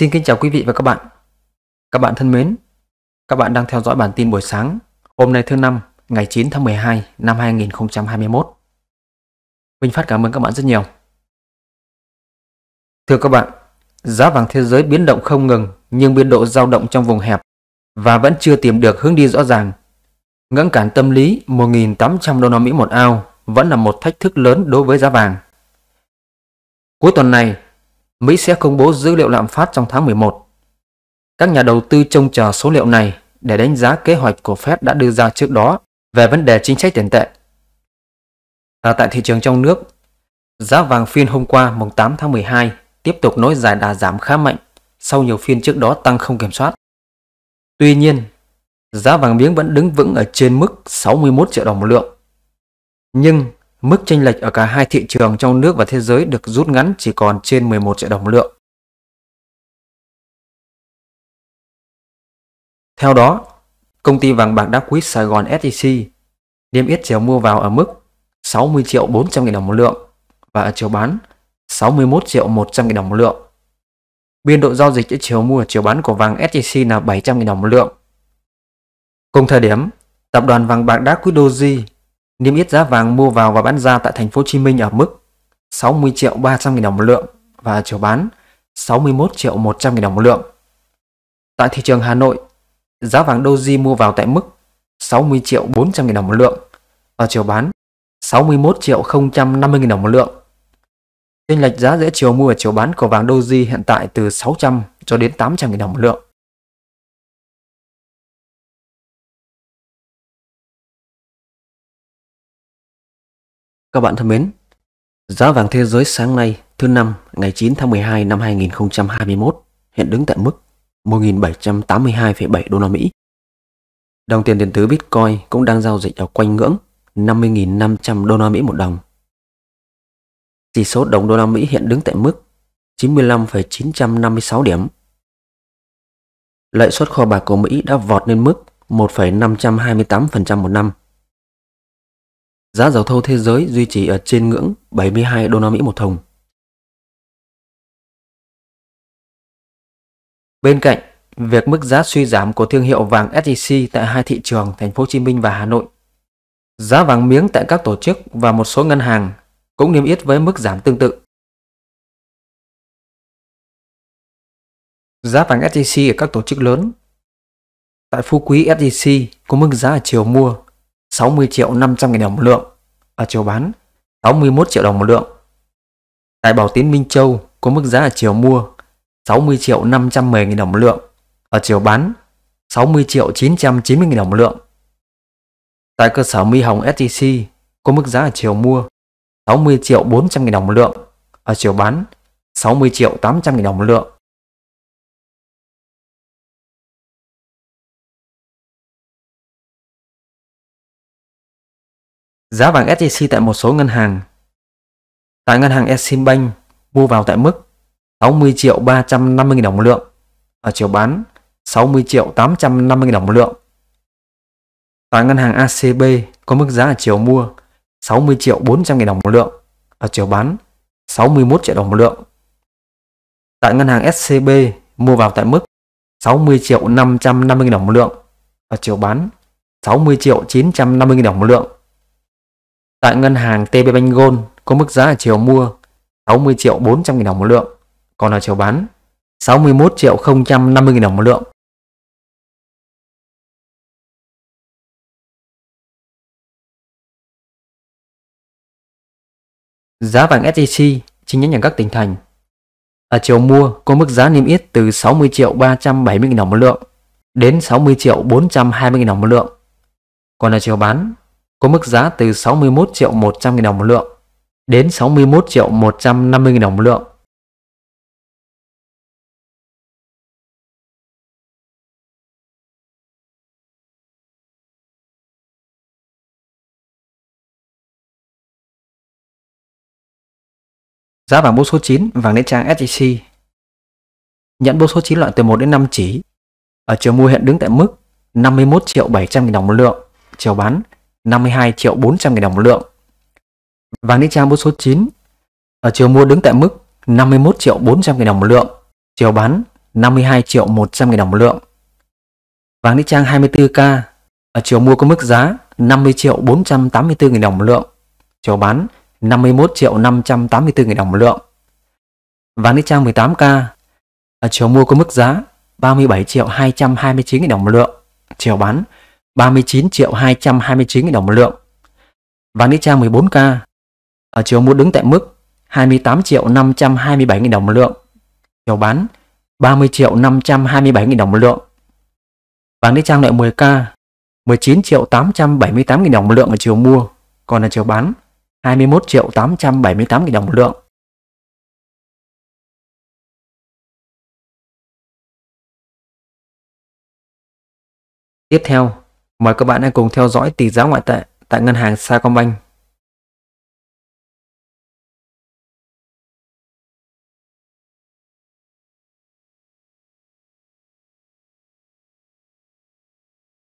Xin kính chào quý vị và các bạn. Các bạn thân mến, các bạn đang theo dõi bản tin buổi sáng hôm nay thứ năm ngày 9 tháng 12 năm 2021. Minh Phát cảm ơn các bạn rất nhiều. Thưa các bạn, giá vàng thế giới biến động không ngừng nhưng biên độ dao động trong vùng hẹp và vẫn chưa tìm được hướng đi rõ ràng. Ngưỡng cản tâm lý 1.800 đô la Mỹ một ao vẫn là một thách thức lớn đối với giá vàng. Cuối tuần này, Mỹ sẽ công bố dữ liệu lạm phát trong tháng 11. Các nhà đầu tư trông chờ số liệu này để đánh giá kế hoạch của Fed đã đưa ra trước đó về vấn đề chính sách tiền tệ. à, tại thị trường trong nước, giá vàng phiên hôm qua mùng 8 tháng 12 tiếp tục nối dài đà giảm khá mạnh sau nhiều phiên trước đó tăng không kiểm soát. Tuy nhiên, giá vàng miếng vẫn đứng vững ở trên mức 61 triệu đồng một lượng. Nhưng Mức chênh lệch ở cả hai thị trường trong nước và thế giới được rút ngắn chỉ còn trên 11 triệu đồng lượng. Theo đó, công ty vàng bạc đá quý Sài Gòn SJC e niêm yết chiều mua vào ở mức 60 triệu 400 nghìn đồng một lượng và ở chiều bán 61 triệu 100 nghìn đồng một lượng. Biên độ giao dịch giữa chiều mua và chiều bán của vàng SJC e là 700 nghìn đồng một lượng. Cùng thời điểm, tập đoàn vàng bạc đá quý Doji niêm yết giá vàng mua vào và bán ra tại thành phố Hồ Chí Minh ở mức 60 triệu 300 000 đồng một lượng và chiều bán 61 triệu 100 000 đồng một lượng. Tại thị trường Hà Nội, giá vàng Doji mua vào tại mức 60 triệu 400 000 đồng một lượng và chiều bán 61 triệu 050 000 đồng một lượng. Chênh lệch giá giữa chiều mua và chiều bán của vàng Doji hiện tại từ 600 cho đến 800 000 đồng một lượng. Các bạn thân mến, giá vàng thế giới sáng nay thứ năm ngày 9 tháng 12 năm 2021 hiện đứng tại mức 1.782,7 đô la Mỹ. Đồng tiền điện tử Bitcoin cũng đang giao dịch ở quanh ngưỡng 50.500 đô la Mỹ một đồng. Chỉ số đồng đô la Mỹ hiện đứng tại mức 95,956 điểm. Lợi suất kho bạc của Mỹ đã vọt lên mức 1,528% một năm Giá dầu thô thế giới duy trì ở trên ngưỡng 72 đô la Mỹ một thùng. Bên cạnh, việc mức giá suy giảm của thương hiệu vàng SJC tại hai thị trường Thành phố Hồ Chí Minh và Hà Nội, giá vàng miếng tại các tổ chức và một số ngân hàng cũng niêm yết với mức giảm tương tự. Giá vàng SJC ở các tổ chức lớn Tại Phú Quý SJC có mức giá ở chiều mua 60 triệu 500 000 đồng một lượng, ở à, chiều bán 61 triệu đồng một lượng. Tại Bảo Tín Minh Châu có mức giá ở chiều mua 60 triệu 510 000 đồng một lượng, ở chiều bán 60 triệu 990 000 đồng một lượng. Tại cơ sở Mi Hồng STC có mức giá ở chiều mua 60 triệu 400 000 đồng một lượng, ở chiều bán 60 triệu 800 000 đồng một lượng. Giá vàng SJC tại một số ngân hàng Tại ngân hàng Eximbank mua vào tại mức 60 triệu 350 000 đồng một lượng ở chiều bán 60 triệu 850 000 đồng một lượng. Tại ngân hàng ACB có mức giá ở chiều mua 60 triệu 400 000 đồng một lượng ở chiều bán 61 triệu đồng một lượng. Tại ngân hàng SCB mua vào tại mức 60 triệu 550 000 đồng một lượng ở chiều bán 60 triệu 950 000 đồng một lượng. Tại ngân hàng TP Bank Gold có mức giá ở chiều mua 60 triệu 400 nghìn đồng một lượng, còn ở chiều bán 61 triệu 050 nghìn đồng một lượng. Giá vàng SJC chi nhánh ở các tỉnh thành. Ở chiều mua có mức giá niêm yết từ 60 triệu 370 nghìn đồng một lượng đến 60 triệu 420 nghìn đồng một lượng. Còn ở chiều bán có mức giá từ 61 triệu 100 nghìn đồng một lượng đến 61 triệu 150 nghìn đồng một lượng. Giá vàng bô số 9 vàng đến trang SJC Nhận bô số 9 loại từ 1 đến 5 chỉ Ở chiều mua hiện đứng tại mức 51 triệu 700 nghìn đồng một lượng Chiều bán 52 triệu 400 000 đồng một lượng. Vàng Nick Trang mua số 9 ở ờ, chiều mua đứng tại mức 51 triệu 400 000 đồng một lượng, chiều bán 52 triệu 100 000 đồng một lượng. Vàng Nick Trang 24K ở chiều mua có mức giá 50 triệu 484 000 đồng một lượng, chiều bán 51 triệu 584 000 đồng một lượng. Vàng Nick Trang 18K ở chiều mua có mức giá 37 triệu 229 000 đồng một lượng, chiều bán 39 triệu 229 000 đồng một lượng. Vàng Nitcha 14K ở chiều mua đứng tại mức 28 triệu 527 000 đồng một lượng. Chiều bán 30 triệu 527 000 đồng một lượng. Vàng trang loại 10K 19 triệu 878 000 đồng một lượng ở chiều mua, còn ở chiều bán 21 triệu 878 000 đồng một lượng. Tiếp theo, Mời các bạn hãy cùng theo dõi tỷ giá ngoại tệ tại ngân hàng Sacombank.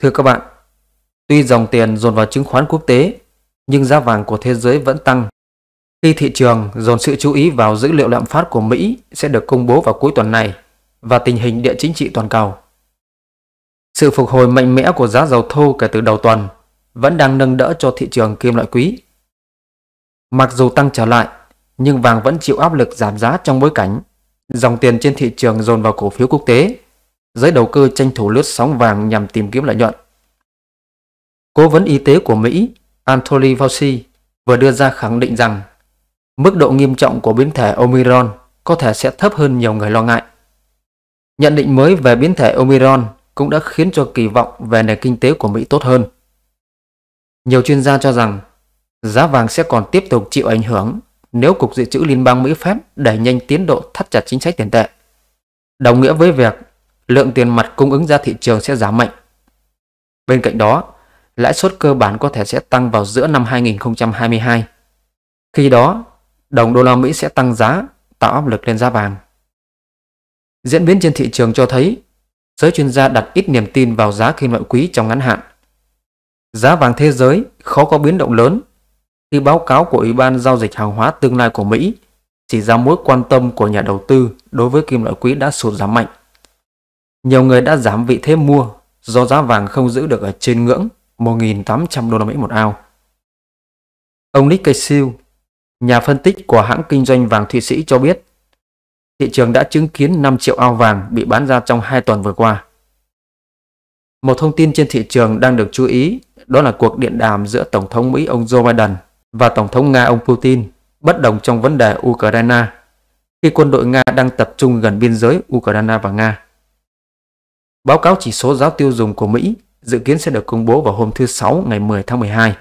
Thưa các bạn, tuy dòng tiền dồn vào chứng khoán quốc tế, nhưng giá vàng của thế giới vẫn tăng. Khi thị trường dồn sự chú ý vào dữ liệu lạm phát của Mỹ sẽ được công bố vào cuối tuần này và tình hình địa chính trị toàn cầu. Sự phục hồi mạnh mẽ của giá dầu thô kể từ đầu tuần vẫn đang nâng đỡ cho thị trường kim loại quý. Mặc dù tăng trở lại, nhưng vàng vẫn chịu áp lực giảm giá trong bối cảnh dòng tiền trên thị trường dồn vào cổ phiếu quốc tế, giới đầu cơ tranh thủ lướt sóng vàng nhằm tìm kiếm lợi nhuận. Cố vấn y tế của Mỹ Anthony Fauci vừa đưa ra khẳng định rằng mức độ nghiêm trọng của biến thể Omicron có thể sẽ thấp hơn nhiều người lo ngại. Nhận định mới về biến thể Omicron cũng đã khiến cho kỳ vọng về nền kinh tế của Mỹ tốt hơn. Nhiều chuyên gia cho rằng giá vàng sẽ còn tiếp tục chịu ảnh hưởng nếu Cục Dự trữ Liên bang Mỹ phép đẩy nhanh tiến độ thắt chặt chính sách tiền tệ. Đồng nghĩa với việc lượng tiền mặt cung ứng ra thị trường sẽ giảm mạnh. Bên cạnh đó, lãi suất cơ bản có thể sẽ tăng vào giữa năm 2022. Khi đó, đồng đô la Mỹ sẽ tăng giá, tạo áp lực lên giá vàng. Diễn biến trên thị trường cho thấy giới chuyên gia đặt ít niềm tin vào giá kim loại quý trong ngắn hạn. Giá vàng thế giới khó có biến động lớn khi báo cáo của Ủy ban Giao dịch Hàng hóa Tương lai của Mỹ chỉ ra mối quan tâm của nhà đầu tư đối với kim loại quý đã sụt giảm mạnh. Nhiều người đã giảm vị thế mua do giá vàng không giữ được ở trên ngưỡng 1.800 đô la Mỹ một ao. Ông Nick Casill, nhà phân tích của hãng kinh doanh vàng Thụy Sĩ cho biết, thị trường đã chứng kiến 5 triệu ao vàng bị bán ra trong 2 tuần vừa qua. Một thông tin trên thị trường đang được chú ý đó là cuộc điện đàm giữa Tổng thống Mỹ ông Joe Biden và Tổng thống Nga ông Putin bất đồng trong vấn đề Ukraine khi quân đội Nga đang tập trung gần biên giới Ukraine và Nga. Báo cáo chỉ số giá tiêu dùng của Mỹ dự kiến sẽ được công bố vào hôm thứ Sáu ngày 10 tháng 12.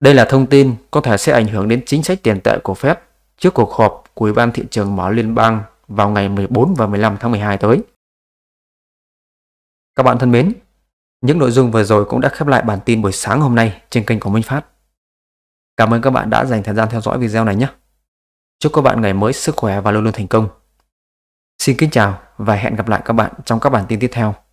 Đây là thông tin có thể sẽ ảnh hưởng đến chính sách tiền tệ của Fed trước cuộc họp của Ủy ban thị trường mở liên bang vào ngày 14 và 15 tháng 12 tới. Các bạn thân mến, những nội dung vừa rồi cũng đã khép lại bản tin buổi sáng hôm nay trên kênh của Minh Phát. Cảm ơn các bạn đã dành thời gian theo dõi video này nhé. Chúc các bạn ngày mới sức khỏe và luôn luôn thành công. Xin kính chào và hẹn gặp lại các bạn trong các bản tin tiếp theo.